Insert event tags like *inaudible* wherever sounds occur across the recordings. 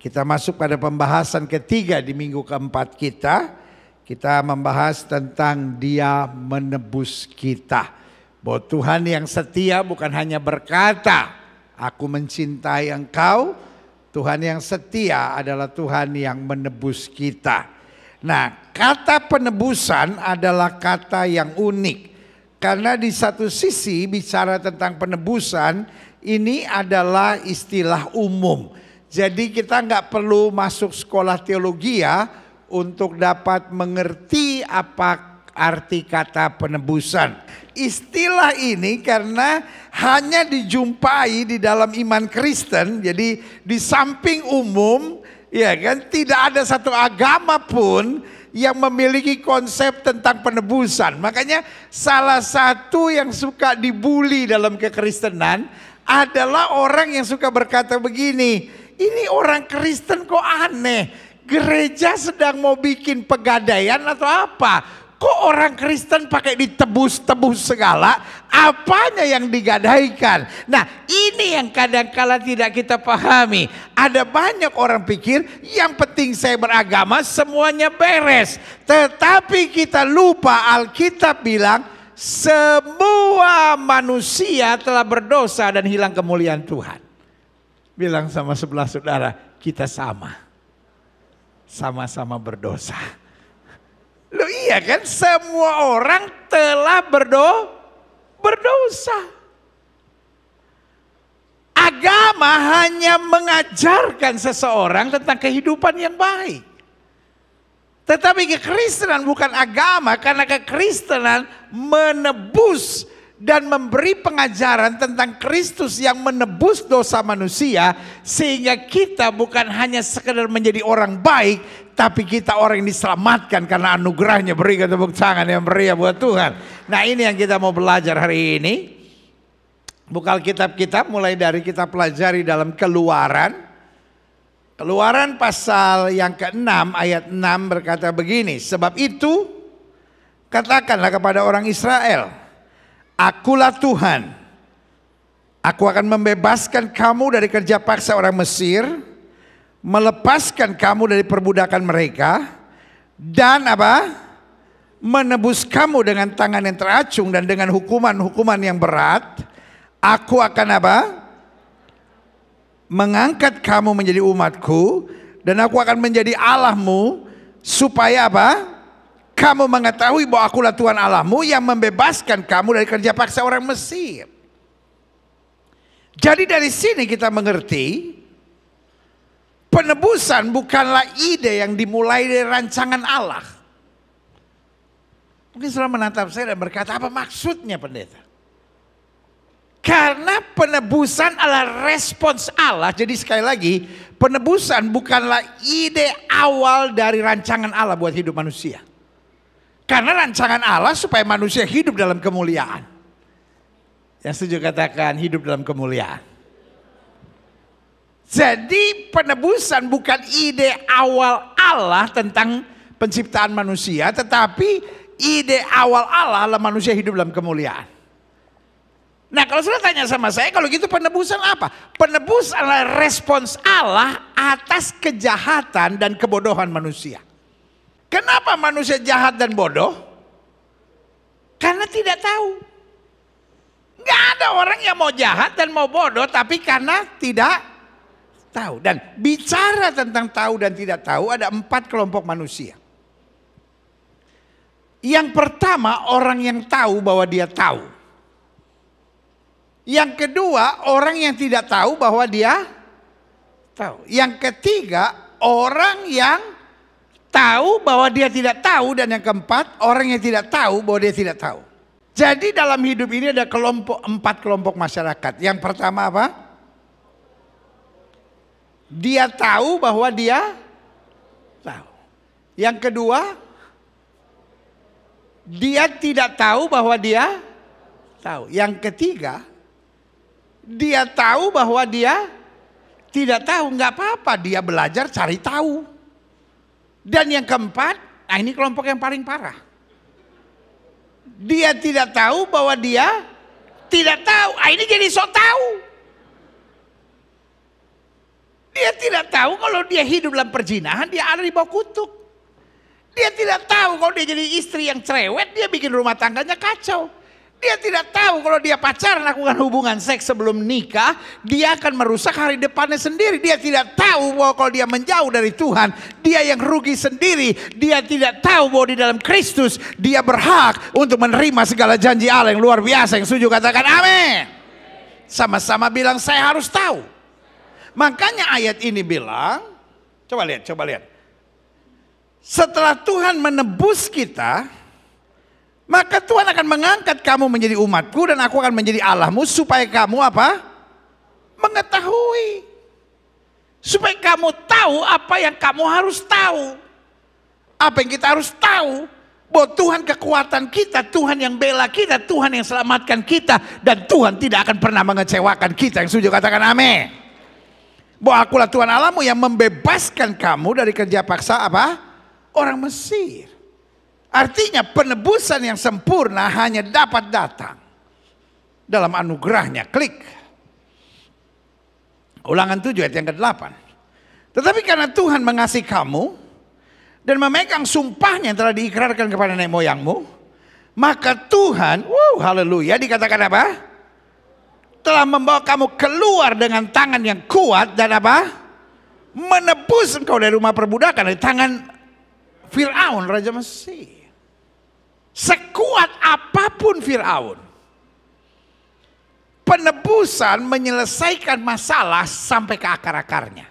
Kita masuk pada pembahasan ketiga di minggu keempat kita. Kita membahas tentang dia menebus kita. Bahwa Tuhan yang setia bukan hanya berkata, aku mencintai engkau. Tuhan yang setia adalah Tuhan yang menebus kita. Nah kata penebusan adalah kata yang unik. Karena di satu sisi bicara tentang penebusan ini adalah istilah umum jadi kita nggak perlu masuk sekolah teologi ya untuk dapat mengerti apa arti kata penebusan. Istilah ini karena hanya dijumpai di dalam iman Kristen, jadi di samping umum, ya kan, tidak ada satu agama pun yang memiliki konsep tentang penebusan. Makanya salah satu yang suka dibully dalam kekristenan adalah orang yang suka berkata begini, ini orang Kristen kok aneh. Gereja sedang mau bikin pegadaian atau apa? Kok orang Kristen pakai ditebus-tebus segala? Apanya yang digadaikan? Nah ini yang kadang-kala tidak kita pahami. Ada banyak orang pikir yang penting saya beragama semuanya beres. Tetapi kita lupa Alkitab bilang semua manusia telah berdosa dan hilang kemuliaan Tuhan bilang sama sebelah saudara, kita sama. Sama-sama berdosa. Lo iya kan semua orang telah berdo berdosa. Agama hanya mengajarkan seseorang tentang kehidupan yang baik. Tetapi kekristenan bukan agama karena kekristenan menebus dan memberi pengajaran tentang Kristus yang menebus dosa manusia sehingga kita bukan hanya sekedar menjadi orang baik tapi kita orang yang diselamatkan karena anugerahnya beri tepuk tangan yang meriah buat Tuhan. Nah ini yang kita mau belajar hari ini. Buka kitab kita mulai dari kita pelajari dalam keluaran. Keluaran pasal yang ke-6 ayat 6 berkata begini. Sebab itu katakanlah kepada orang Israel. Akulah Tuhan. Aku akan membebaskan kamu dari kerja paksa orang Mesir, melepaskan kamu dari perbudakan mereka, dan apa? Menebus kamu dengan tangan yang teracung dan dengan hukuman-hukuman yang berat. Aku akan apa? Mengangkat kamu menjadi umatku dan aku akan menjadi Allahmu supaya apa? Kamu mengetahui bahwa akulah Tuhan Allahmu yang membebaskan kamu dari kerja paksa orang Mesir. Jadi dari sini kita mengerti penebusan bukanlah ide yang dimulai dari rancangan Allah. Mungkin saudara menatap saya dan berkata apa maksudnya pendeta? Karena penebusan adalah respons Allah. Jadi sekali lagi, penebusan bukanlah ide awal dari rancangan Allah buat hidup manusia. Karena rancangan Allah supaya manusia hidup dalam kemuliaan. Yang setuju katakan hidup dalam kemuliaan. Jadi penebusan bukan ide awal Allah tentang penciptaan manusia, tetapi ide awal Allah adalah manusia hidup dalam kemuliaan. Nah kalau sudah tanya sama saya, kalau gitu penebusan apa? Penebusan adalah respons Allah atas kejahatan dan kebodohan manusia. Kenapa manusia jahat dan bodoh? Karena tidak tahu. Gak ada orang yang mau jahat dan mau bodoh tapi karena tidak tahu. Dan bicara tentang tahu dan tidak tahu ada empat kelompok manusia. Yang pertama orang yang tahu bahwa dia tahu. Yang kedua orang yang tidak tahu bahwa dia tahu. Yang ketiga orang yang tahu bahwa dia tidak tahu dan yang keempat orang yang tidak tahu bahwa dia tidak tahu. Jadi dalam hidup ini ada kelompok empat kelompok masyarakat. Yang pertama apa? Dia tahu bahwa dia tahu. Yang kedua, dia tidak tahu bahwa dia tahu. Yang ketiga, dia tahu bahwa dia tidak tahu. Nggak apa-apa, dia belajar cari tahu. Dan yang keempat, nah ini kelompok yang paling parah. Dia tidak tahu bahwa dia tidak tahu. Ah ini jadi sok tahu. Dia tidak tahu kalau dia hidup dalam perjinahan, dia ada di bawah kutuk. Dia tidak tahu kalau dia jadi istri yang cerewet, dia bikin rumah tangganya kacau. Dia tidak tahu kalau dia pacaran lakukan hubungan seks sebelum nikah, dia akan merusak hari depannya sendiri. Dia tidak tahu bahwa kalau dia menjauh dari Tuhan, dia yang rugi sendiri. Dia tidak tahu bahwa di dalam Kristus dia berhak untuk menerima segala janji Allah yang luar biasa yang setuju katakan amin. Sama-sama bilang saya harus tahu. Makanya ayat ini bilang, coba lihat, coba lihat. Setelah Tuhan menebus kita, maka Tuhan akan mengangkat kamu menjadi umatku dan aku akan menjadi Allahmu supaya kamu apa? Mengetahui. Supaya kamu tahu apa yang kamu harus tahu. Apa yang kita harus tahu. Bahwa Tuhan kekuatan kita, Tuhan yang bela kita, Tuhan yang selamatkan kita. Dan Tuhan tidak akan pernah mengecewakan kita. Yang setuju katakan amin. Bahwa akulah Tuhan alamu yang membebaskan kamu dari kerja paksa apa? Orang Mesir. Artinya penebusan yang sempurna hanya dapat datang dalam anugerahnya. Klik. Ulangan 7 ayat yang ke-8. Tetapi karena Tuhan mengasihi kamu dan memegang sumpahnya yang telah diikrarkan kepada nenek moyangmu, maka Tuhan, wow, haleluya, dikatakan apa? Telah membawa kamu keluar dengan tangan yang kuat dan apa? Menebus engkau dari rumah perbudakan dari tangan Fir'aun Raja Mesir. Sekuat apapun Firaun, penebusan menyelesaikan masalah sampai ke akar-akarnya.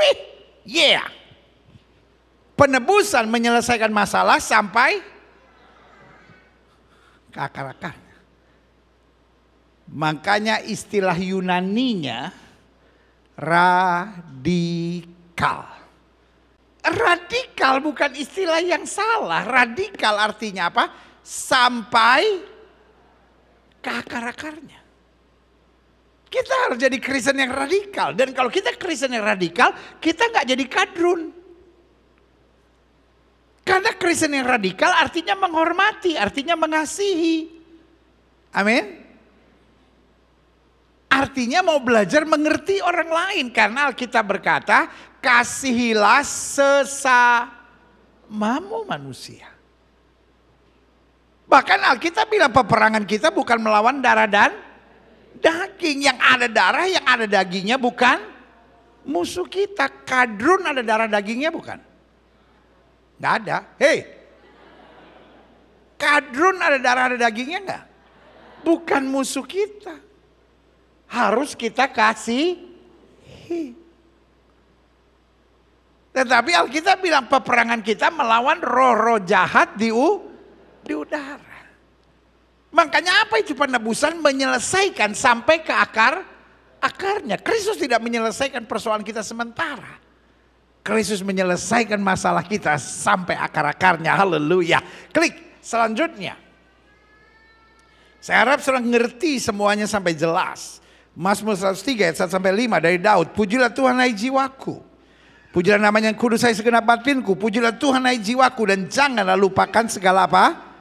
Wih, yeah. Penebusan menyelesaikan masalah sampai ke akar-akarnya. Makanya istilah Yunaninya radikal. Radikal bukan istilah yang salah. Radikal artinya apa? Sampai ke akar-akarnya. Kita harus jadi Kristen yang radikal. Dan kalau kita Kristen yang radikal, kita nggak jadi kadrun. Karena Kristen yang radikal artinya menghormati, artinya mengasihi. Amin. Artinya mau belajar mengerti orang lain karena kita berkata kasihilah sesamamu manusia. Bahkan Alkitab bilang peperangan kita bukan melawan darah dan daging. Yang ada darah, yang ada dagingnya bukan musuh kita. Kadrun ada darah dagingnya bukan? Nggak ada. Hei, kadrun ada darah ada dagingnya enggak? Bukan musuh kita harus kita kasih, Tetapi Alkitab bilang peperangan kita melawan roh-roh jahat di, u, di udara. Makanya apa itu penebusan menyelesaikan sampai ke akar akarnya. Kristus tidak menyelesaikan persoalan kita sementara. Kristus menyelesaikan masalah kita sampai akar-akarnya. Haleluya. Klik selanjutnya. Saya harap sudah ngerti semuanya sampai jelas. Mazmur 103 ayat 1 sampai 5 dari Daud. Pujilah Tuhan hai jiwaku. Pujilah namanya yang kudus hai segenap batinku. Pujilah Tuhan hai jiwaku dan janganlah lupakan segala apa?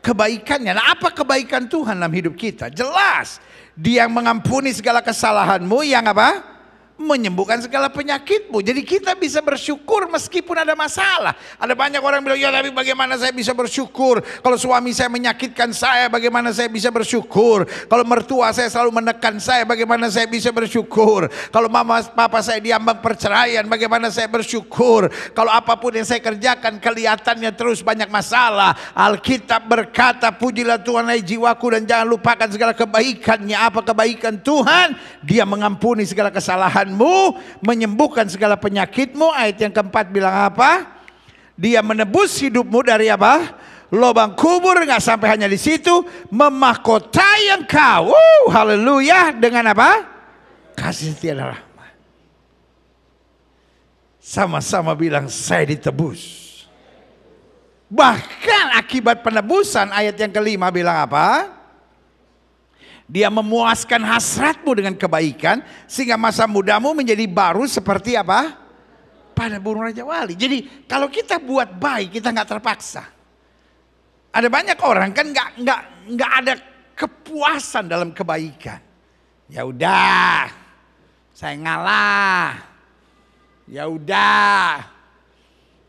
Kebaikannya. Nah apa kebaikan Tuhan dalam hidup kita? Jelas. Dia yang mengampuni segala kesalahanmu yang apa? menyembuhkan segala penyakitmu. Jadi kita bisa bersyukur meskipun ada masalah. Ada banyak orang bilang, ya tapi bagaimana saya bisa bersyukur? Kalau suami saya menyakitkan saya, bagaimana saya bisa bersyukur? Kalau mertua saya selalu menekan saya, bagaimana saya bisa bersyukur? Kalau mama papa saya diambang perceraian, bagaimana saya bersyukur? Kalau apapun yang saya kerjakan kelihatannya terus banyak masalah. Alkitab berkata, pujilah Tuhan hai jiwaku dan jangan lupakan segala kebaikannya. Apa kebaikan Tuhan? Dia mengampuni segala kesalahan Tuhanmu menyembuhkan segala penyakitmu. Ayat yang keempat bilang apa? Dia menebus hidupmu dari apa? Lobang kubur nggak sampai hanya di situ, memahkotai engkau. Wow, haleluya dengan apa? Kasih tiada rahmat. Sama-sama bilang saya ditebus. Bahkan akibat penebusan ayat yang kelima bilang apa? Dia memuaskan hasratmu dengan kebaikan sehingga masa mudamu menjadi baru seperti apa? Pada burung raja wali. Jadi kalau kita buat baik kita nggak terpaksa. Ada banyak orang kan nggak nggak nggak ada kepuasan dalam kebaikan. Ya udah, saya ngalah. Ya udah,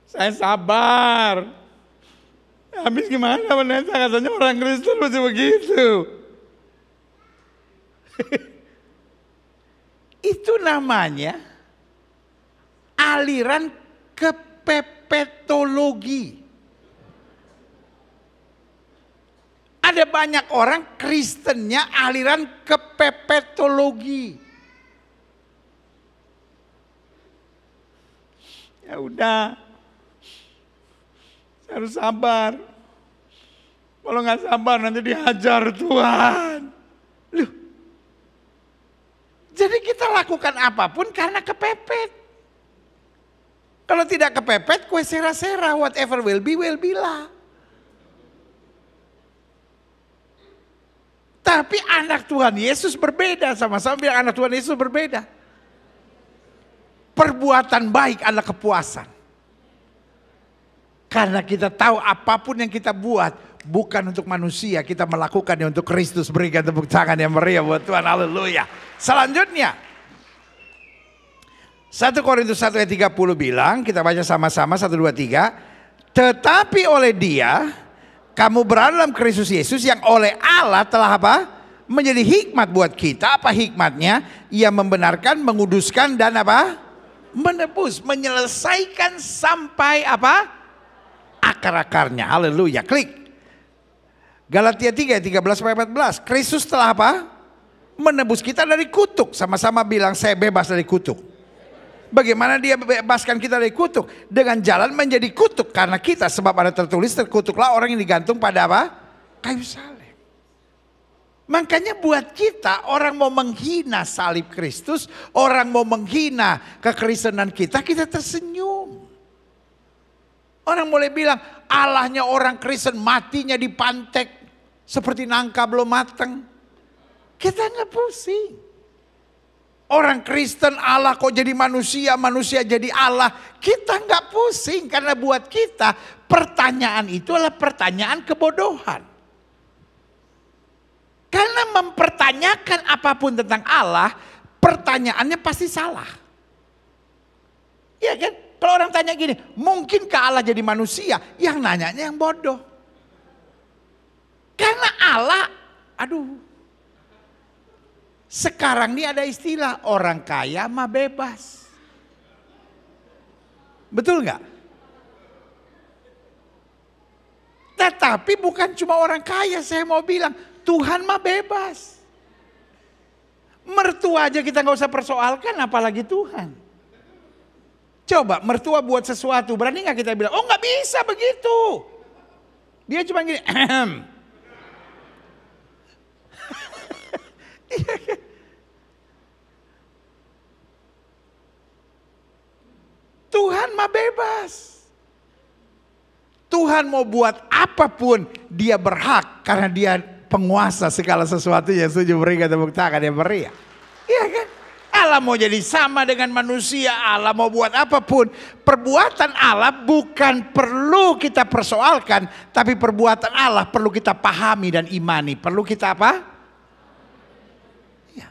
saya sabar. Habis gimana Menentang katanya orang Kristen masih begitu. *laughs* Itu namanya aliran kepepetologi. Ada banyak orang Kristennya aliran kepepetologi. Ya udah, harus sabar. Kalau nggak sabar nanti dihajar Tuhan. Loh, jadi kita lakukan apapun karena kepepet. Kalau tidak kepepet, kue sera-sera, whatever will be, will be lah. Tapi anak Tuhan Yesus berbeda, sama-sama bilang anak Tuhan Yesus berbeda. Perbuatan baik adalah kepuasan. Karena kita tahu apapun yang kita buat, bukan untuk manusia, kita melakukannya untuk Kristus. Berikan tepuk tangan yang meriah buat Tuhan. Haleluya. Selanjutnya, 1 Korintus 1 ayat 30 bilang, kita baca sama-sama 1 2 3. Tetapi oleh Dia kamu berada dalam Kristus Yesus yang oleh Allah telah apa? menjadi hikmat buat kita. Apa hikmatnya? Ia membenarkan, menguduskan dan apa? menebus, menyelesaikan sampai apa? akar-akarnya. Haleluya. Klik. Galatia 3, 13 14. Kristus telah apa? Menebus kita dari kutuk. Sama-sama bilang saya bebas dari kutuk. Bagaimana dia bebaskan kita dari kutuk? Dengan jalan menjadi kutuk. Karena kita sebab ada tertulis terkutuklah orang yang digantung pada apa? Kayu salib. Makanya buat kita orang mau menghina salib Kristus, orang mau menghina kekristenan kita, kita tersenyum. Orang boleh bilang Allahnya orang Kristen matinya di pantek seperti nangka belum mateng. Kita nggak pusing. Orang Kristen Allah kok jadi manusia, manusia jadi Allah. Kita nggak pusing karena buat kita pertanyaan itu adalah pertanyaan kebodohan. Karena mempertanyakan apapun tentang Allah, pertanyaannya pasti salah. Iya kan? Kalau orang tanya gini, mungkinkah Allah jadi manusia? Yang nanyanya yang bodoh. Karena Allah, aduh. Sekarang ini ada istilah orang kaya mah bebas. Betul nggak? Tetapi bukan cuma orang kaya saya mau bilang. Tuhan mah bebas. Mertua aja kita nggak usah persoalkan apalagi Tuhan. Coba mertua buat sesuatu, berani nggak kita bilang, oh nggak bisa begitu. Dia cuma gini, *laughs* iya kan? Tuhan mah bebas. Tuhan mau buat apapun, dia berhak karena dia penguasa segala sesuatu yang setuju beri kata buktakan yang beri ya. Iya kan? Allah mau jadi sama dengan manusia, Allah mau buat apapun. Perbuatan Allah bukan perlu kita persoalkan, tapi perbuatan Allah perlu kita pahami dan imani. Perlu kita apa? Ya.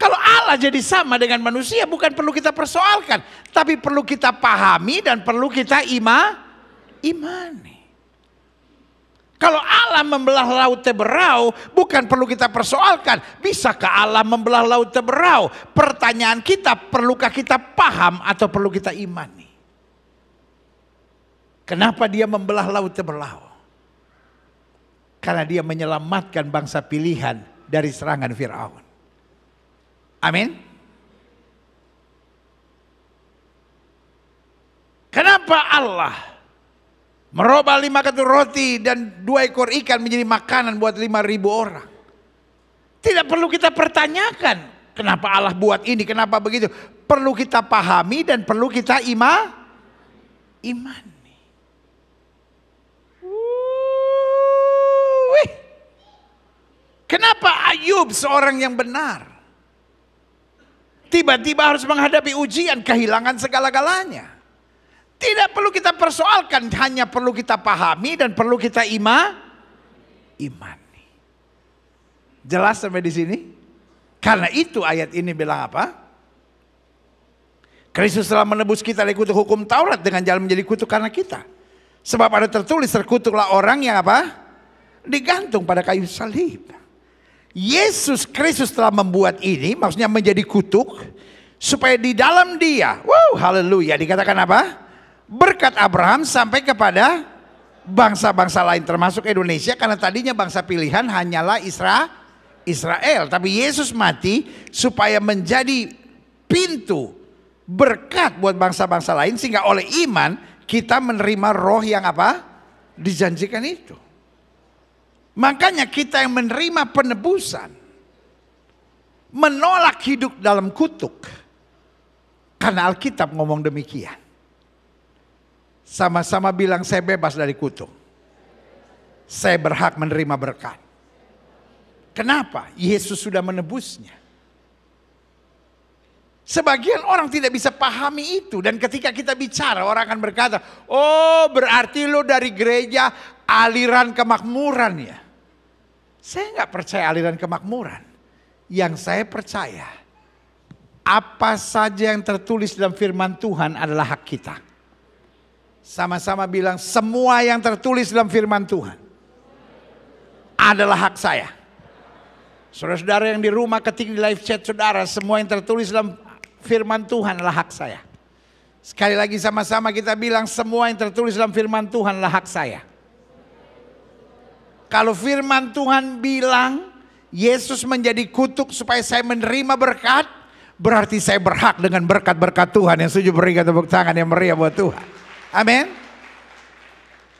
Kalau Allah jadi sama dengan manusia bukan perlu kita persoalkan, tapi perlu kita pahami dan perlu kita ima imani. Kalau Allah membelah laut teberau, bukan perlu kita persoalkan. Bisakah Allah membelah laut teberau? Pertanyaan kita, perlukah kita paham atau perlu kita imani? Kenapa dia membelah laut teberau? Karena dia menyelamatkan bangsa pilihan dari serangan Fir'aun. Amin. Kenapa Allah Merubah lima ketul roti dan dua ekor ikan menjadi makanan buat lima ribu orang. Tidak perlu kita pertanyakan kenapa Allah buat ini, kenapa begitu. Perlu kita pahami dan perlu kita ima, imani. Kenapa Ayub seorang yang benar? Tiba-tiba harus menghadapi ujian kehilangan segala-galanya. Tidak perlu kita persoalkan, hanya perlu kita pahami dan perlu kita ima, imani. Jelas sampai di sini? Karena itu ayat ini bilang apa? Kristus telah menebus kita dari kutuk hukum Taurat dengan jalan menjadi kutuk karena kita. Sebab ada tertulis terkutuklah orang yang apa? Digantung pada kayu salib. Yesus Kristus telah membuat ini, maksudnya menjadi kutuk supaya di dalam dia, wow haleluya dikatakan apa? berkat Abraham sampai kepada bangsa-bangsa lain termasuk Indonesia karena tadinya bangsa pilihan hanyalah Isra Israel tapi Yesus mati supaya menjadi pintu berkat buat bangsa-bangsa lain sehingga oleh iman kita menerima roh yang apa dijanjikan itu makanya kita yang menerima penebusan menolak hidup dalam kutuk karena Alkitab ngomong demikian sama-sama bilang saya bebas dari kutuk. Saya berhak menerima berkat. Kenapa? Yesus sudah menebusnya. Sebagian orang tidak bisa pahami itu dan ketika kita bicara orang akan berkata, "Oh, berarti lo dari gereja aliran kemakmuran ya." Saya nggak percaya aliran kemakmuran. Yang saya percaya apa saja yang tertulis dalam firman Tuhan adalah hak kita. Sama-sama bilang semua yang tertulis dalam firman Tuhan adalah hak saya. Saudara-saudara yang di rumah ketik di live chat saudara, semua yang tertulis dalam firman Tuhan adalah hak saya. Sekali lagi sama-sama kita bilang semua yang tertulis dalam firman Tuhan adalah hak saya. Kalau firman Tuhan bilang Yesus menjadi kutuk supaya saya menerima berkat, berarti saya berhak dengan berkat-berkat Tuhan. Yang setuju berikan tepuk tangan yang meriah buat Tuhan. Amin.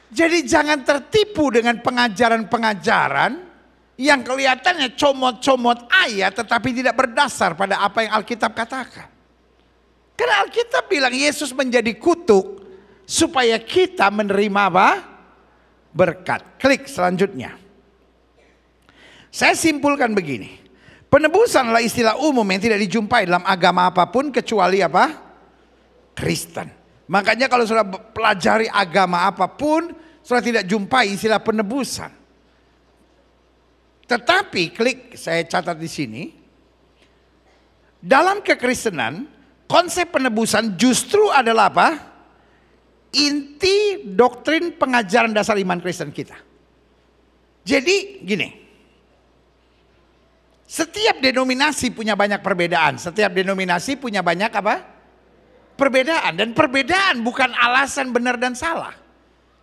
Jadi jangan tertipu dengan pengajaran-pengajaran yang kelihatannya comot-comot ayat tetapi tidak berdasar pada apa yang Alkitab katakan. Karena Alkitab bilang Yesus menjadi kutuk supaya kita menerima apa? Berkat. Klik selanjutnya. Saya simpulkan begini. Penebusan adalah istilah umum yang tidak dijumpai dalam agama apapun kecuali apa? Kristen. Makanya kalau sudah pelajari agama apapun, sudah tidak jumpai istilah penebusan. Tetapi klik saya catat di sini, dalam kekristenan konsep penebusan justru adalah apa? Inti doktrin pengajaran dasar iman Kristen kita. Jadi gini, setiap denominasi punya banyak perbedaan, setiap denominasi punya banyak apa? perbedaan dan perbedaan bukan alasan benar dan salah.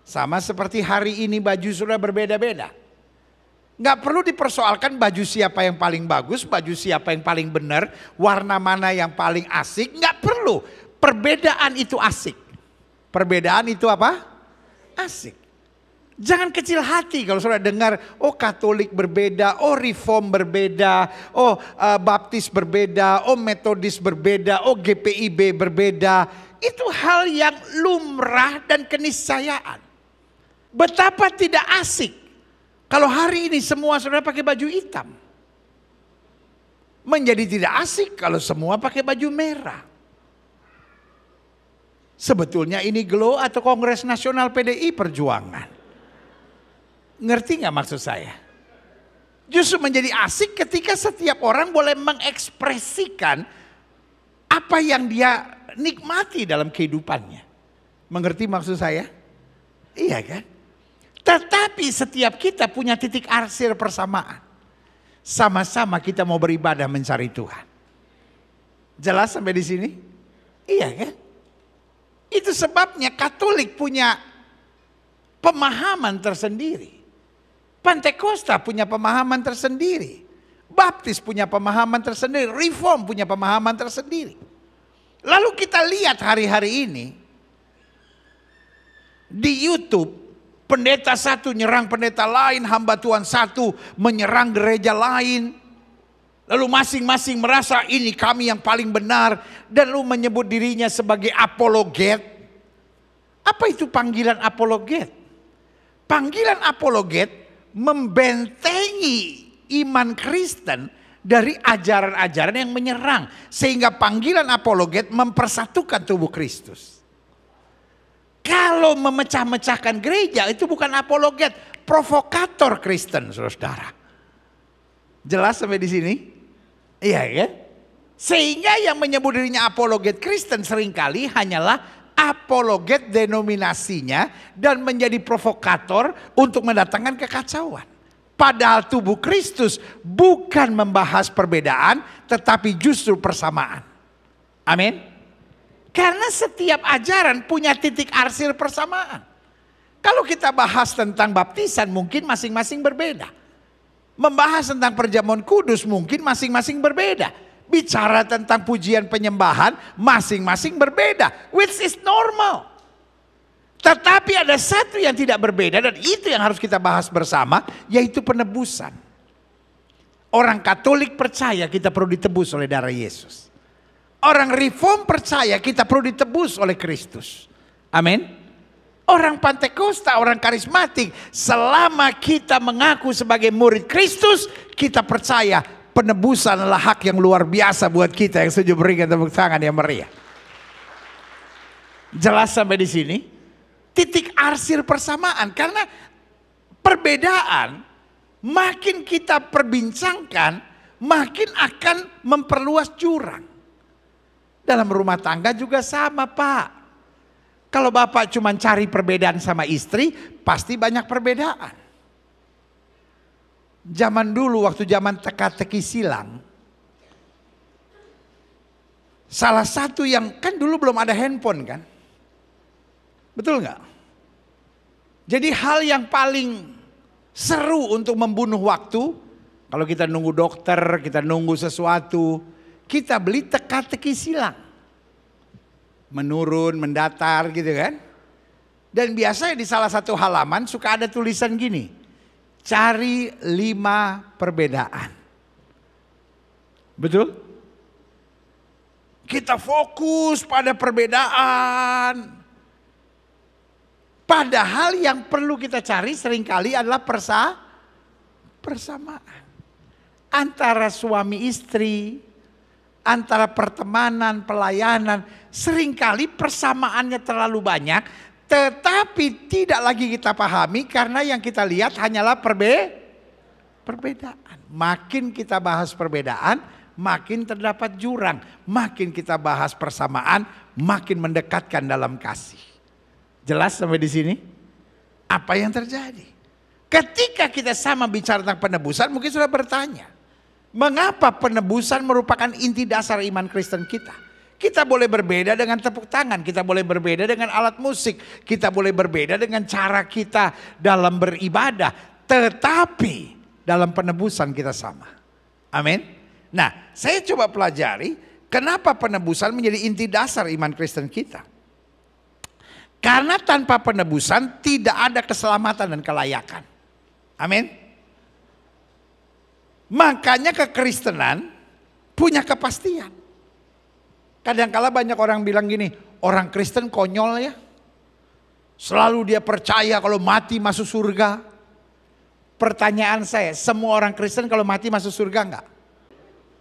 Sama seperti hari ini baju sudah berbeda-beda. Nggak perlu dipersoalkan baju siapa yang paling bagus, baju siapa yang paling benar, warna mana yang paling asik. Nggak perlu. Perbedaan itu asik. Perbedaan itu apa? Asik. Jangan kecil hati kalau saudara dengar, oh Katolik berbeda, oh Reform berbeda, oh uh, Baptis berbeda, oh Metodis berbeda, oh GPIB berbeda. Itu hal yang lumrah dan keniscayaan. Betapa tidak asik kalau hari ini semua saudara pakai baju hitam. Menjadi tidak asik kalau semua pakai baju merah. Sebetulnya ini GLO atau Kongres Nasional PDI Perjuangan. Ngerti nggak maksud saya? Justru menjadi asik ketika setiap orang boleh mengekspresikan apa yang dia nikmati dalam kehidupannya. Mengerti maksud saya? Iya kan? Tetapi setiap kita punya titik arsir persamaan. Sama-sama kita mau beribadah mencari Tuhan. Jelas sampai di sini? Iya kan? Itu sebabnya Katolik punya pemahaman tersendiri. Pantekosta punya pemahaman tersendiri. Baptis punya pemahaman tersendiri. Reform punya pemahaman tersendiri. Lalu kita lihat hari-hari ini. Di Youtube Pendeta satu nyerang pendeta lain, hamba Tuhan satu menyerang gereja lain. Lalu masing-masing merasa ini kami yang paling benar dan lu menyebut dirinya sebagai apologet. Apa itu panggilan apologet? Panggilan apologet membentengi iman Kristen dari ajaran-ajaran yang menyerang. Sehingga panggilan apologet mempersatukan tubuh Kristus. Kalau memecah-mecahkan gereja itu bukan apologet, provokator Kristen, saudara-saudara. Jelas sampai di sini? Iya kan? Sehingga yang menyebut dirinya apologet Kristen seringkali hanyalah apologet denominasinya dan menjadi provokator untuk mendatangkan kekacauan. Padahal tubuh Kristus bukan membahas perbedaan tetapi justru persamaan. Amin. Karena setiap ajaran punya titik arsir persamaan. Kalau kita bahas tentang baptisan mungkin masing-masing berbeda. Membahas tentang perjamuan kudus mungkin masing-masing berbeda bicara tentang pujian penyembahan masing-masing berbeda, which is normal. Tetapi ada satu yang tidak berbeda dan itu yang harus kita bahas bersama yaitu penebusan. Orang Katolik percaya kita perlu ditebus oleh darah Yesus. Orang Reform percaya kita perlu ditebus oleh Kristus. Amin. Orang Pantekosta, orang karismatik, selama kita mengaku sebagai murid Kristus, kita percaya penebusan adalah hak yang luar biasa buat kita yang setuju berikan tepuk tangan yang meriah. Jelas sampai di sini? Titik arsir persamaan karena perbedaan makin kita perbincangkan makin akan memperluas curang. Dalam rumah tangga juga sama pak. Kalau bapak cuma cari perbedaan sama istri pasti banyak perbedaan zaman dulu waktu zaman teka-teki silang salah satu yang kan dulu belum ada handphone kan betul nggak jadi hal yang paling seru untuk membunuh waktu kalau kita nunggu dokter kita nunggu sesuatu kita beli teka-teki silang menurun mendatar gitu kan dan biasanya di salah satu halaman suka ada tulisan gini Cari lima perbedaan. Betul? Kita fokus pada perbedaan. Padahal yang perlu kita cari seringkali adalah persa persamaan. Antara suami istri, antara pertemanan, pelayanan, seringkali persamaannya terlalu banyak tetapi tidak lagi kita pahami karena yang kita lihat hanyalah perbe perbedaan. Makin kita bahas perbedaan, makin terdapat jurang. Makin kita bahas persamaan, makin mendekatkan dalam kasih. Jelas sampai di sini? Apa yang terjadi? Ketika kita sama bicara tentang penebusan, mungkin sudah bertanya, mengapa penebusan merupakan inti dasar iman Kristen kita? Kita boleh berbeda dengan tepuk tangan, kita boleh berbeda dengan alat musik, kita boleh berbeda dengan cara kita dalam beribadah, tetapi dalam penebusan kita sama. Amin. Nah, saya coba pelajari kenapa penebusan menjadi inti dasar iman Kristen kita. Karena tanpa penebusan tidak ada keselamatan dan kelayakan. Amin. Makanya kekristenan punya kepastian. Kadangkala banyak orang bilang gini, orang Kristen konyol ya. Selalu dia percaya kalau mati masuk surga. Pertanyaan saya, semua orang Kristen kalau mati masuk surga enggak?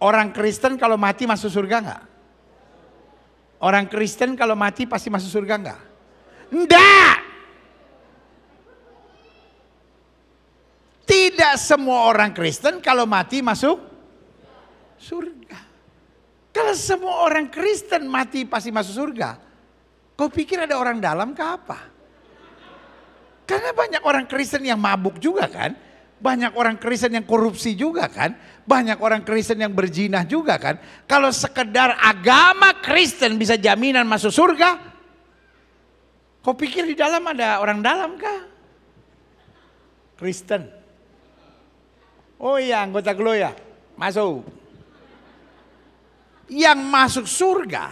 Orang Kristen kalau mati masuk surga enggak? Orang Kristen kalau mati pasti masuk surga enggak? Enggak! Tidak semua orang Kristen kalau mati masuk surga. Kalau semua orang Kristen mati pasti masuk surga. Kau pikir ada orang dalam ke apa? Karena banyak orang Kristen yang mabuk juga kan. Banyak orang Kristen yang korupsi juga kan. Banyak orang Kristen yang berjinah juga kan. Kalau sekedar agama Kristen bisa jaminan masuk surga. Kau pikir di dalam ada orang dalam kah? Kristen. Oh iya anggota Gloya. Masuk yang masuk surga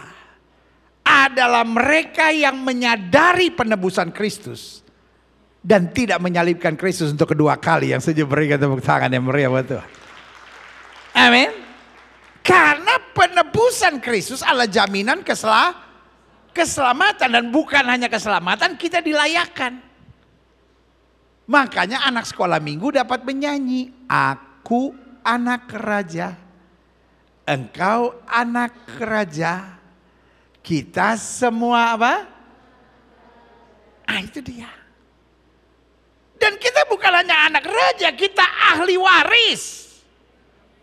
adalah mereka yang menyadari penebusan Kristus dan tidak menyalibkan Kristus untuk kedua kali yang sejuk berikan tepuk tangan yang meriah buat Tuhan. Amin. Karena penebusan Kristus adalah jaminan keselamatan dan bukan hanya keselamatan kita dilayakan. Makanya anak sekolah minggu dapat menyanyi, aku anak raja engkau anak raja, kita semua apa? Ah itu dia. Dan kita bukan hanya anak raja, kita ahli waris.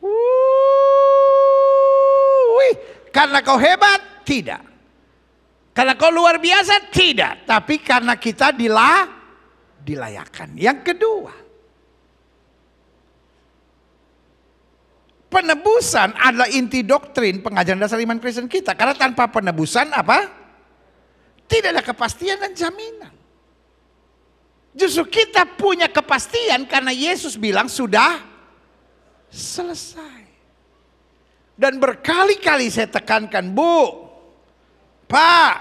Wih, karena kau hebat? Tidak. Karena kau luar biasa? Tidak. Tapi karena kita dilah, dilayakan. Yang kedua, penebusan adalah inti doktrin pengajaran dasar iman Kristen kita. Karena tanpa penebusan apa? Tidak ada kepastian dan jaminan. Justru kita punya kepastian karena Yesus bilang sudah selesai. Dan berkali-kali saya tekankan, Bu, Pak,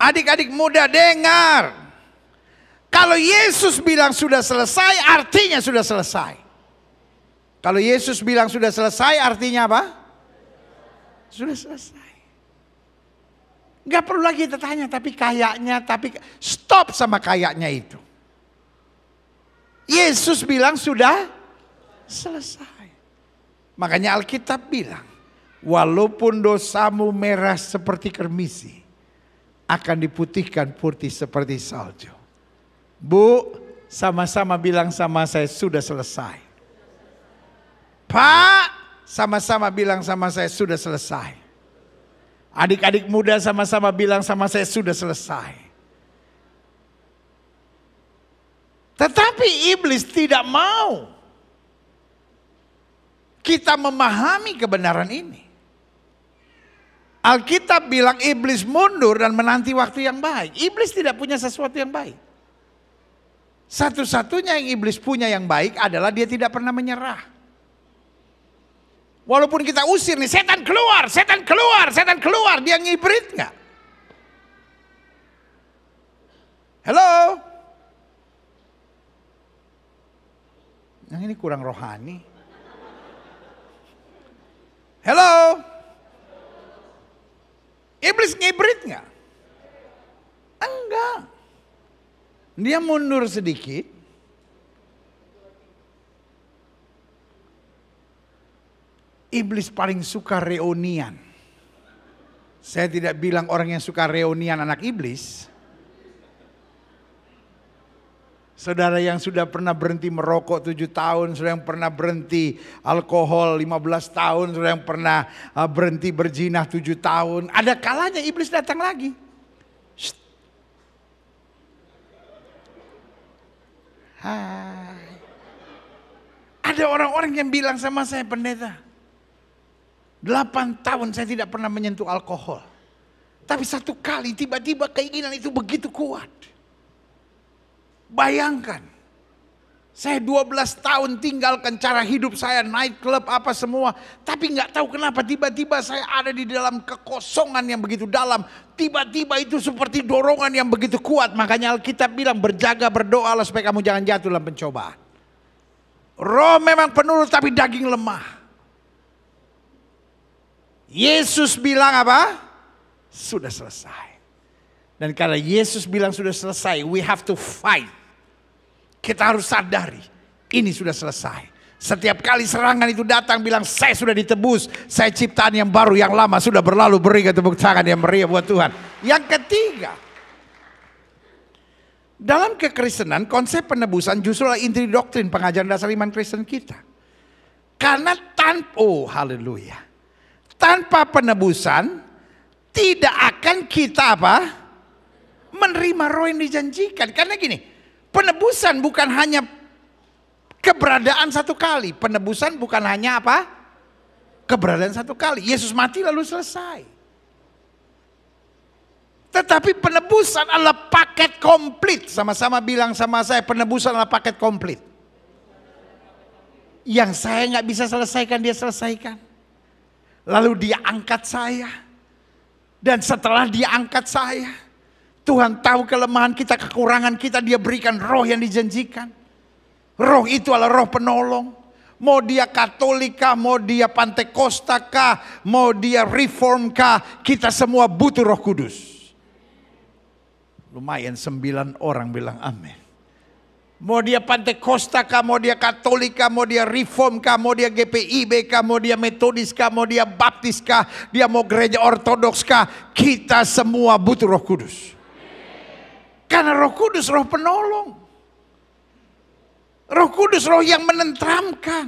adik-adik muda dengar. Kalau Yesus bilang sudah selesai, artinya sudah selesai. Kalau Yesus bilang sudah selesai artinya apa? Sudah selesai. Gak perlu lagi kita tanya, tapi kayaknya, tapi stop sama kayaknya itu. Yesus bilang sudah selesai. Makanya Alkitab bilang, walaupun dosamu merah seperti kermisi, akan diputihkan putih seperti salju. Bu, sama-sama bilang sama saya sudah selesai. Pak, sama-sama bilang sama saya sudah selesai. Adik-adik muda sama-sama bilang sama saya sudah selesai. Tetapi iblis tidak mau kita memahami kebenaran ini. Alkitab bilang iblis mundur dan menanti waktu yang baik. Iblis tidak punya sesuatu yang baik. Satu-satunya yang iblis punya yang baik adalah dia tidak pernah menyerah. Walaupun kita usir nih, setan keluar, setan keluar, setan keluar. Dia ngibrit nggak? Halo? Yang ini kurang rohani. Halo? Iblis ngibrit nggak? Enggak. Dia mundur sedikit, Iblis paling suka reunian. Saya tidak bilang orang yang suka reunian anak iblis. Saudara yang sudah pernah berhenti merokok tujuh tahun, sudah yang pernah berhenti alkohol lima belas tahun, sudah yang pernah uh, berhenti berzinah tujuh tahun. Ada kalanya iblis datang lagi. Hai. Ada orang-orang yang bilang sama saya pendeta. 8 tahun saya tidak pernah menyentuh alkohol. Tapi satu kali tiba-tiba keinginan itu begitu kuat. Bayangkan. Saya 12 tahun tinggalkan cara hidup saya, naik klub apa semua. Tapi nggak tahu kenapa tiba-tiba saya ada di dalam kekosongan yang begitu dalam. Tiba-tiba itu seperti dorongan yang begitu kuat. Makanya Alkitab bilang berjaga berdoa supaya kamu jangan jatuh dalam pencobaan. Roh memang penurut tapi daging lemah. Yesus bilang apa? Sudah selesai. Dan karena Yesus bilang sudah selesai, we have to fight. Kita harus sadari, ini sudah selesai. Setiap kali serangan itu datang bilang saya sudah ditebus, saya ciptaan yang baru yang lama sudah berlalu beri tepuk tangan yang meriah buat Tuhan. Yang ketiga, dalam kekristenan konsep penebusan justru adalah inti doktrin pengajaran dasar iman Kristen kita. Karena tanpa oh haleluya. Tanpa penebusan tidak akan kita apa? Menerima roh yang dijanjikan. Karena gini, penebusan bukan hanya keberadaan satu kali. Penebusan bukan hanya apa? Keberadaan satu kali. Yesus mati lalu selesai. Tetapi penebusan adalah paket komplit. Sama-sama bilang sama saya, penebusan adalah paket komplit. Yang saya nggak bisa selesaikan, dia selesaikan. Lalu dia angkat saya. Dan setelah dia angkat saya, Tuhan tahu kelemahan kita, kekurangan kita, dia berikan roh yang dijanjikan. Roh itu adalah roh penolong. Mau dia katolika, mau dia pantekosta kah, mau dia reform kita semua butuh roh kudus. Lumayan sembilan orang bilang amin. Mau dia Pantekosta kah, mau dia Katolik kah, mau dia Reform kah, mau dia GPIB kah, mau dia Metodis kah, mau dia Baptis kah, dia mau gereja Ortodoks kah, kita semua butuh Roh Kudus. Karena Roh Kudus roh penolong. Roh Kudus roh yang menentramkan.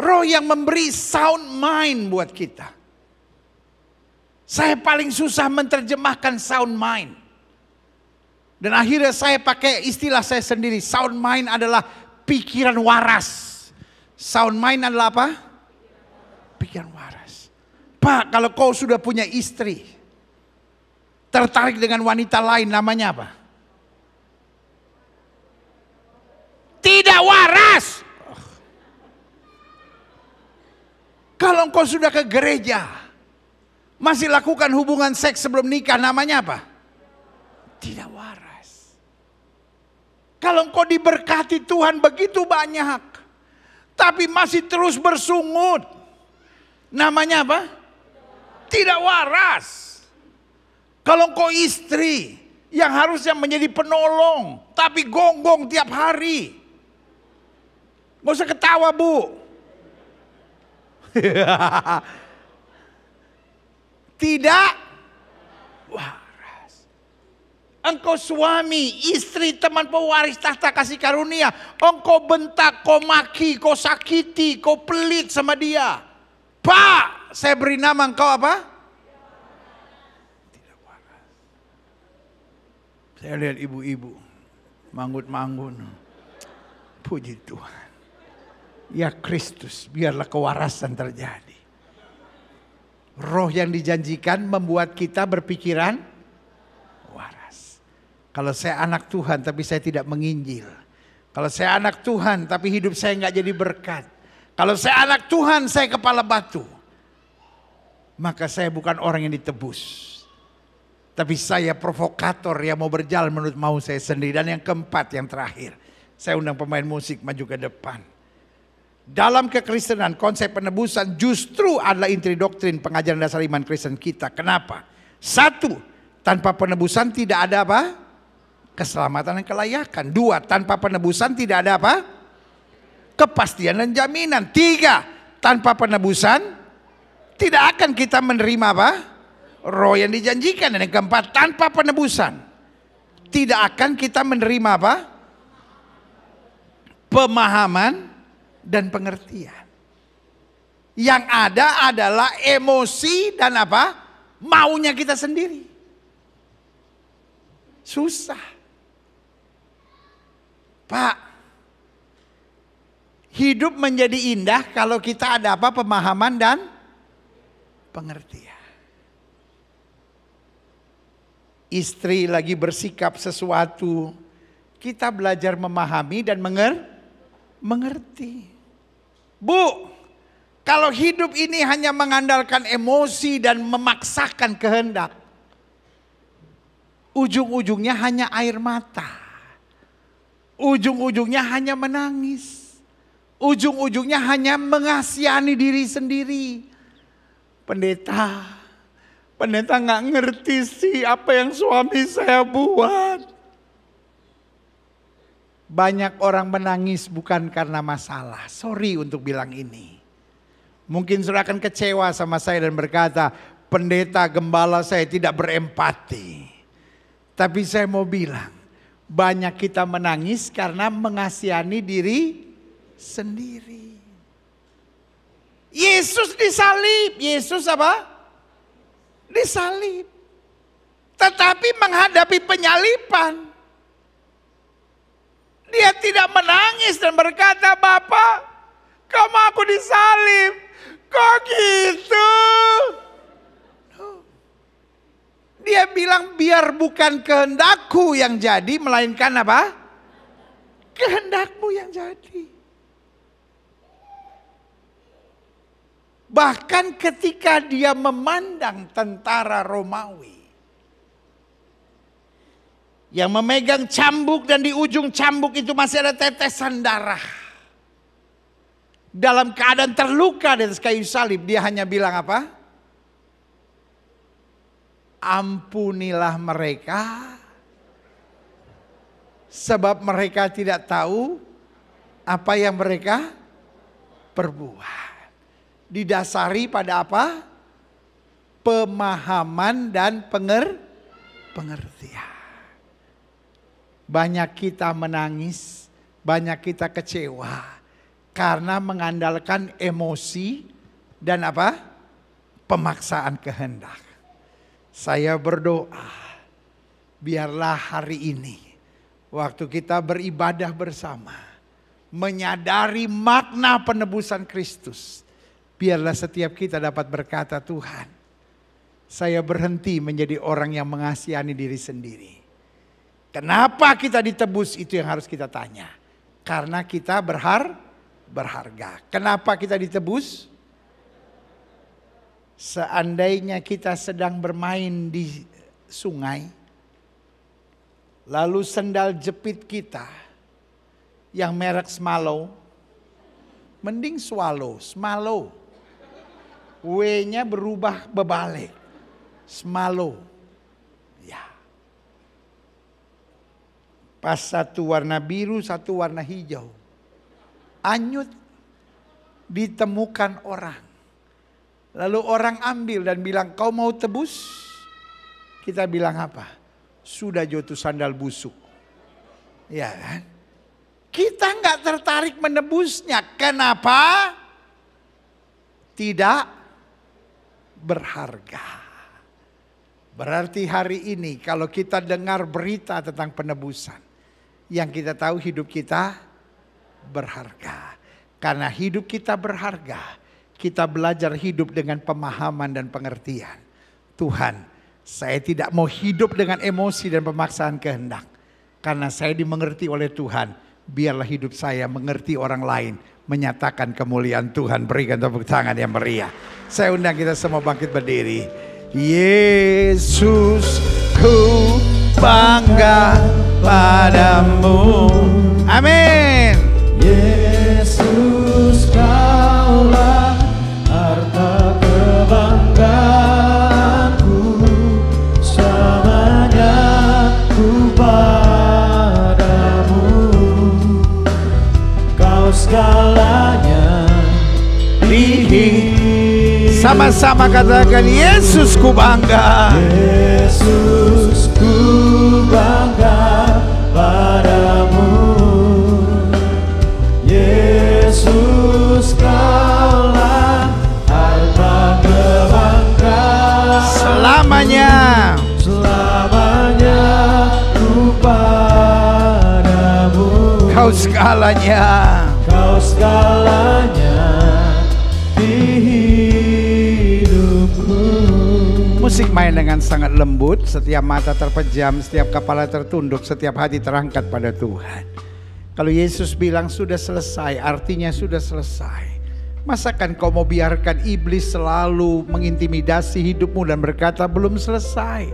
Roh yang memberi sound mind buat kita. Saya paling susah menerjemahkan sound mind. Dan akhirnya saya pakai istilah saya sendiri. Sound mind adalah pikiran waras. Sound mind adalah apa? Pikiran waras. Pak, kalau kau sudah punya istri, tertarik dengan wanita lain namanya apa? Tidak waras. Oh. Kalau kau sudah ke gereja, masih lakukan hubungan seks sebelum nikah namanya apa? Tidak waras. Kalau engkau diberkati Tuhan begitu banyak, tapi masih terus bersungut, namanya apa? Tidak waras. Kalau engkau istri yang harusnya menjadi penolong, tapi gonggong tiap hari. Gak usah ketawa bu. *laughs* Tidak. Wah. Engkau suami, istri, teman pewaris tahta kasih karunia. Engkau bentak, kau maki, kau sakiti, kau pelit sama dia. Pak, saya beri nama engkau apa? Tidak waras. Saya lihat ibu-ibu, manggut-manggun. Puji Tuhan. Ya Kristus, biarlah kewarasan terjadi. Roh yang dijanjikan membuat kita berpikiran, kalau saya anak Tuhan tapi saya tidak menginjil. Kalau saya anak Tuhan tapi hidup saya nggak jadi berkat. Kalau saya anak Tuhan saya kepala batu. Maka saya bukan orang yang ditebus. Tapi saya provokator yang mau berjalan menurut mau saya sendiri. Dan yang keempat yang terakhir. Saya undang pemain musik maju ke depan. Dalam kekristenan konsep penebusan justru adalah inti doktrin pengajaran dasar iman Kristen kita. Kenapa? Satu, tanpa penebusan tidak ada apa? keselamatan dan kelayakan. Dua, tanpa penebusan tidak ada apa? Kepastian dan jaminan. Tiga, tanpa penebusan tidak akan kita menerima apa? Roh yang dijanjikan. Dan yang keempat, tanpa penebusan tidak akan kita menerima apa? Pemahaman dan pengertian. Yang ada adalah emosi dan apa? Maunya kita sendiri. Susah. Pak, hidup menjadi indah kalau kita ada apa pemahaman dan pengertian. Istri lagi bersikap sesuatu, kita belajar memahami dan menger mengerti. Bu, kalau hidup ini hanya mengandalkan emosi dan memaksakan kehendak, ujung-ujungnya hanya air mata ujung-ujungnya hanya menangis. Ujung-ujungnya hanya mengasihani diri sendiri. Pendeta, pendeta nggak ngerti sih apa yang suami saya buat. Banyak orang menangis bukan karena masalah. Sorry untuk bilang ini. Mungkin sudah akan kecewa sama saya dan berkata, pendeta gembala saya tidak berempati. Tapi saya mau bilang, banyak kita menangis karena mengasihani diri sendiri. Yesus disalib, Yesus apa? Disalib. Tetapi menghadapi penyalipan, dia tidak menangis dan berkata, "Bapak, kamu aku disalib." Kok gitu? Dia bilang biar bukan kehendakku yang jadi, melainkan apa? Kehendakmu yang jadi. Bahkan ketika dia memandang tentara Romawi yang memegang cambuk dan di ujung cambuk itu masih ada tetesan darah. Dalam keadaan terluka dan sekayu salib, dia hanya bilang apa? ampunilah mereka sebab mereka tidak tahu apa yang mereka perbuat. Didasari pada apa? Pemahaman dan penger pengertian. Banyak kita menangis, banyak kita kecewa karena mengandalkan emosi dan apa? pemaksaan kehendak. Saya berdoa, biarlah hari ini waktu kita beribadah bersama, menyadari makna penebusan Kristus. Biarlah setiap kita dapat berkata, Tuhan, saya berhenti menjadi orang yang mengasihani diri sendiri. Kenapa kita ditebus itu yang harus kita tanya. Karena kita berhar berharga. Kenapa kita ditebus? Seandainya kita sedang bermain di sungai, lalu sendal jepit kita yang merek Smallow, mending swallow, Smallow. W-nya berubah berbalik, Smallow. Ya. Pas satu warna biru, satu warna hijau. Anyut ditemukan orang Lalu orang ambil dan bilang, kau mau tebus? Kita bilang apa? Sudah jatuh sandal busuk. Ya kan? Kita nggak tertarik menebusnya. Kenapa? Tidak berharga. Berarti hari ini kalau kita dengar berita tentang penebusan. Yang kita tahu hidup kita berharga. Karena hidup kita berharga kita belajar hidup dengan pemahaman dan pengertian. Tuhan, saya tidak mau hidup dengan emosi dan pemaksaan kehendak. Karena saya dimengerti oleh Tuhan, biarlah hidup saya mengerti orang lain, menyatakan kemuliaan Tuhan. Berikan tepuk tangan yang meriah. Saya undang kita semua bangkit berdiri. Yesus, ku bangga padamu. Amin. Yeah. Sama-sama katakan Yesusku bangga Yesusku bangga padamu Yesus kaulah harta kebanggaan Selamanya Selamanya ku padamu Kau segalanya Kau segalanya bermain dengan sangat lembut, setiap mata terpejam, setiap kepala tertunduk, setiap hati terangkat pada Tuhan. Kalau Yesus bilang sudah selesai, artinya sudah selesai. Masakan kau mau biarkan iblis selalu mengintimidasi hidupmu dan berkata belum selesai.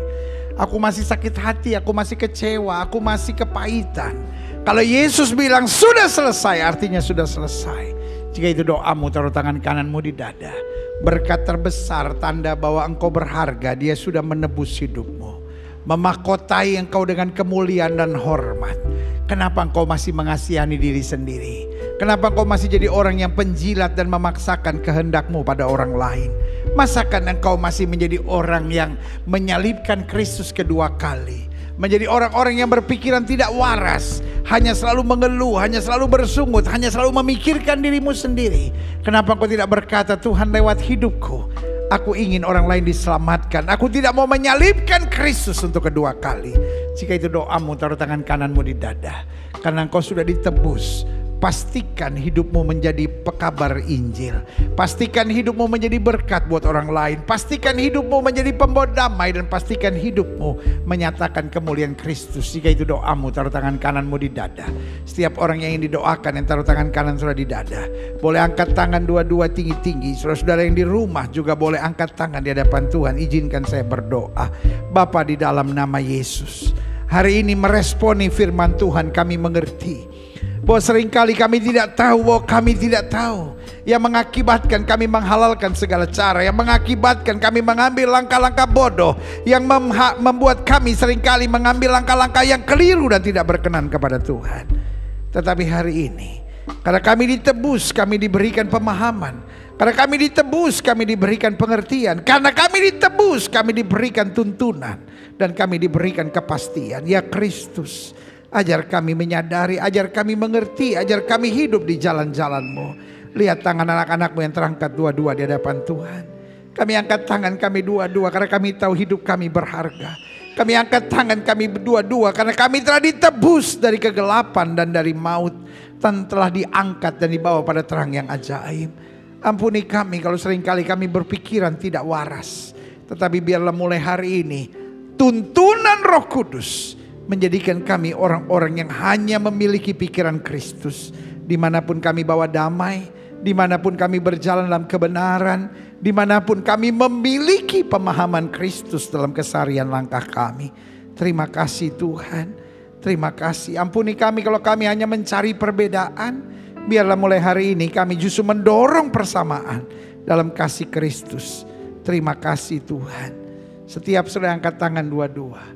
Aku masih sakit hati, aku masih kecewa, aku masih kepahitan. Kalau Yesus bilang sudah selesai, artinya sudah selesai. Jika itu doamu taruh tangan kananmu di dada. Berkat terbesar tanda bahwa engkau berharga. Dia sudah menebus hidupmu. Memakotai engkau dengan kemuliaan dan hormat. Kenapa engkau masih mengasihani diri sendiri? Kenapa engkau masih jadi orang yang penjilat dan memaksakan kehendakmu pada orang lain? Masakan engkau masih menjadi orang yang menyalibkan Kristus kedua kali? menjadi orang-orang yang berpikiran tidak waras, hanya selalu mengeluh, hanya selalu bersungut, hanya selalu memikirkan dirimu sendiri. Kenapa kau tidak berkata, "Tuhan, lewat hidupku, aku ingin orang lain diselamatkan. Aku tidak mau menyalibkan Kristus untuk kedua kali." Jika itu doamu, taruh tangan kananmu di dada, karena engkau sudah ditebus Pastikan hidupmu menjadi pekabar Injil. Pastikan hidupmu menjadi berkat buat orang lain. Pastikan hidupmu menjadi pembawa damai dan pastikan hidupmu menyatakan kemuliaan Kristus. Jika itu doamu, taruh tangan kananmu di dada. Setiap orang yang ingin didoakan yang taruh tangan kanan sudah di dada. Boleh angkat tangan dua-dua tinggi-tinggi. Saudara-saudara yang di rumah juga boleh angkat tangan di hadapan Tuhan. Izinkan saya berdoa. Bapa di dalam nama Yesus. Hari ini meresponi firman Tuhan kami mengerti bahwa seringkali kami tidak tahu bahwa kami tidak tahu yang mengakibatkan kami menghalalkan segala cara yang mengakibatkan kami mengambil langkah-langkah bodoh yang membuat kami seringkali mengambil langkah-langkah yang keliru dan tidak berkenan kepada Tuhan tetapi hari ini karena kami ditebus kami diberikan pemahaman karena kami ditebus kami diberikan pengertian karena kami ditebus kami diberikan tuntunan dan kami diberikan kepastian ya Kristus Ajar kami menyadari, ajar kami mengerti, ajar kami hidup di jalan-jalanmu. Lihat tangan anak-anakmu yang terangkat dua-dua di hadapan Tuhan. Kami angkat tangan kami dua-dua karena kami tahu hidup kami berharga. Kami angkat tangan kami berdua-dua karena kami telah ditebus dari kegelapan dan dari maut. Dan telah diangkat dan dibawa pada terang yang ajaib. Ampuni kami kalau seringkali kami berpikiran tidak waras. Tetapi biarlah mulai hari ini tuntunan roh kudus menjadikan kami orang-orang yang hanya memiliki pikiran Kristus. Dimanapun kami bawa damai, dimanapun kami berjalan dalam kebenaran, dimanapun kami memiliki pemahaman Kristus dalam kesarian langkah kami. Terima kasih Tuhan. Terima kasih. Ampuni kami kalau kami hanya mencari perbedaan. Biarlah mulai hari ini kami justru mendorong persamaan dalam kasih Kristus. Terima kasih Tuhan. Setiap sudah angkat tangan dua-dua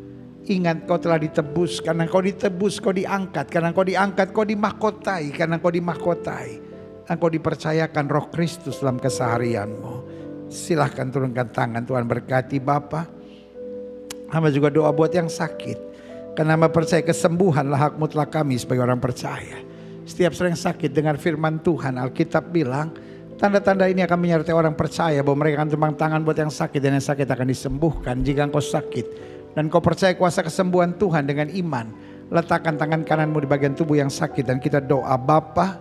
ingat kau telah ditebus. Karena kau ditebus, kau diangkat. Karena kau diangkat, kau dimahkotai. Karena kau dimahkotai. kau dipercayakan roh Kristus dalam keseharianmu. Silahkan turunkan tangan Tuhan berkati Bapak. Hamba juga doa buat yang sakit. Karena hamba percaya kesembuhanlah hak mutlak kami sebagai orang percaya. Setiap sering sakit dengan firman Tuhan Alkitab bilang tanda-tanda ini akan menyertai orang percaya bahwa mereka akan tumpang tangan buat yang sakit dan yang sakit akan disembuhkan jika engkau sakit dan kau percaya kuasa kesembuhan Tuhan dengan iman, letakkan tangan kananmu di bagian tubuh yang sakit dan kita doa Bapa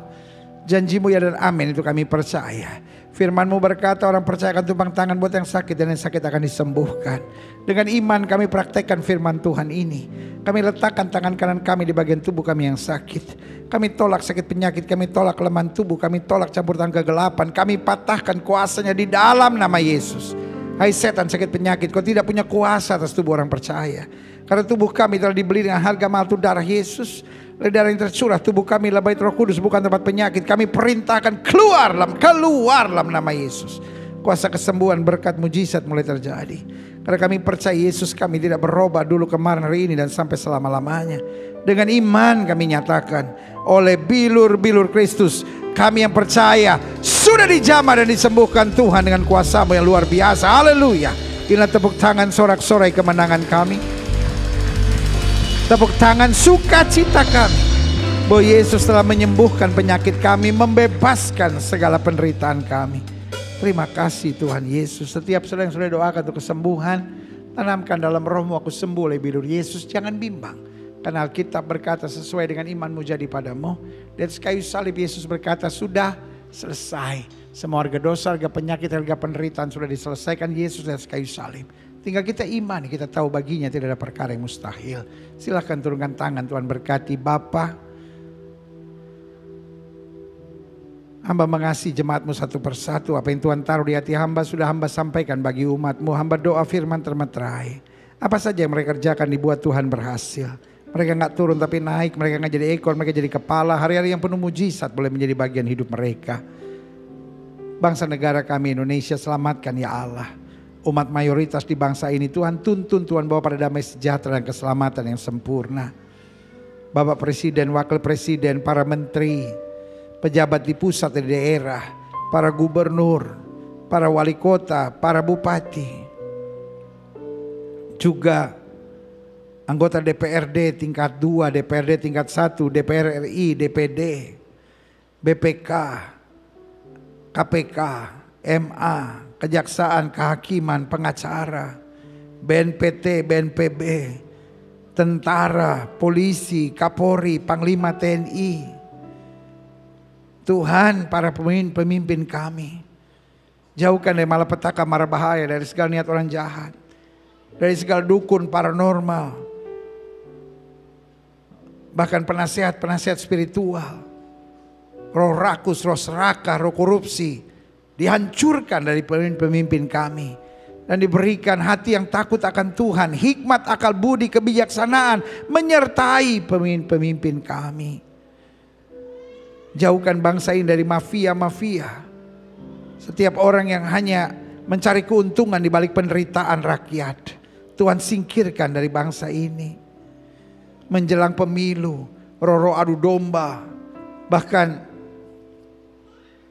janjimu ya dan amin itu kami percaya. Firmanmu berkata orang percaya akan tumpang tangan buat yang sakit dan yang sakit akan disembuhkan. Dengan iman kami praktekkan firman Tuhan ini. Kami letakkan tangan kanan kami di bagian tubuh kami yang sakit. Kami tolak sakit penyakit, kami tolak kelemahan tubuh, kami tolak campur tangan kegelapan. Kami patahkan kuasanya di dalam nama Yesus. Hai setan sakit penyakit, kau tidak punya kuasa atas tubuh orang percaya. Karena tubuh kami telah dibeli dengan harga mahal itu darah Yesus. Darah yang tercurah tubuh kami lah bait roh kudus bukan tempat penyakit. Kami perintahkan keluar dalam keluar dalam nama Yesus. Kuasa kesembuhan berkat mujizat mulai terjadi. Karena kami percaya Yesus kami tidak berubah dulu kemarin hari ini dan sampai selama-lamanya. Dengan iman kami nyatakan oleh bilur-bilur Kristus kami yang percaya sudah dijamah dan disembuhkan Tuhan dengan kuasamu yang luar biasa. Haleluya. Inilah tepuk tangan sorak-sorai kemenangan kami. Tepuk tangan sukacita kami. Bahwa Yesus telah menyembuhkan penyakit kami, membebaskan segala penderitaan kami. Terima kasih Tuhan Yesus. Setiap saudara yang sudah doakan untuk kesembuhan, tanamkan dalam rohmu aku sembuh oleh dulu Yesus. Jangan bimbang. Karena Alkitab berkata sesuai dengan imanmu jadi padamu. Dan kayu salib Yesus berkata sudah selesai. Semua harga dosa, harga penyakit, harga penderitaan sudah diselesaikan Yesus dan kayu salib. Tinggal kita iman, kita tahu baginya tidak ada perkara yang mustahil. Silahkan turunkan tangan Tuhan berkati Bapa. Hamba mengasihi jemaatmu satu persatu. Apa yang Tuhan taruh di hati hamba sudah hamba sampaikan bagi umatmu. Hamba doa firman termeterai. Apa saja yang mereka kerjakan dibuat Tuhan berhasil. Mereka nggak turun tapi naik, mereka nggak jadi ekor, mereka jadi kepala. Hari-hari yang penuh mujizat boleh menjadi bagian hidup mereka. Bangsa negara kami Indonesia selamatkan ya Allah. Umat mayoritas di bangsa ini Tuhan tuntun Tuhan bawa pada damai sejahtera dan keselamatan yang sempurna. Bapak Presiden, Wakil Presiden, para menteri, pejabat di pusat dan di daerah, para gubernur, para wali kota, para bupati. Juga anggota DPRD tingkat 2, DPRD tingkat 1, DPR RI, DPD, BPK, KPK, MA, Kejaksaan, Kehakiman, Pengacara, BNPT, BNPB, Tentara, Polisi, Kapolri, Panglima TNI, Tuhan para pemimpin-pemimpin kami. Jauhkan dari malapetaka, marah bahaya, dari segala niat orang jahat. Dari segala dukun paranormal bahkan penasehat-penasehat spiritual, roh rakus, roh serakah, roh korupsi, dihancurkan dari pemimpin-pemimpin kami. Dan diberikan hati yang takut akan Tuhan, hikmat, akal budi, kebijaksanaan menyertai pemimpin-pemimpin kami. Jauhkan bangsa ini dari mafia-mafia. Setiap orang yang hanya mencari keuntungan di balik penderitaan rakyat. Tuhan singkirkan dari bangsa ini menjelang pemilu, roro adu domba, bahkan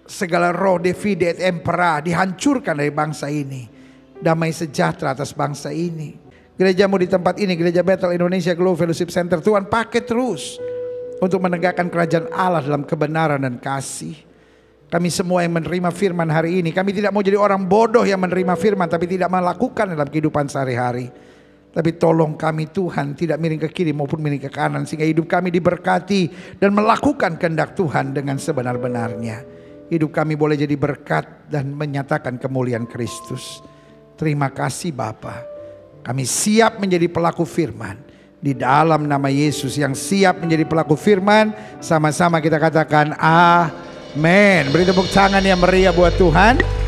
segala roh divide et dihancurkan dari bangsa ini. Damai sejahtera atas bangsa ini. Gerejamu di tempat ini, Gereja Battle Indonesia Glow Fellowship Center, Tuhan pakai terus untuk menegakkan kerajaan Allah dalam kebenaran dan kasih. Kami semua yang menerima firman hari ini, kami tidak mau jadi orang bodoh yang menerima firman tapi tidak melakukan dalam kehidupan sehari-hari. Tapi tolong kami Tuhan tidak miring ke kiri maupun miring ke kanan. Sehingga hidup kami diberkati dan melakukan kehendak Tuhan dengan sebenar-benarnya. Hidup kami boleh jadi berkat dan menyatakan kemuliaan Kristus. Terima kasih Bapa. Kami siap menjadi pelaku firman. Di dalam nama Yesus yang siap menjadi pelaku firman. Sama-sama kita katakan amin. Beri tepuk tangan yang meriah buat Tuhan.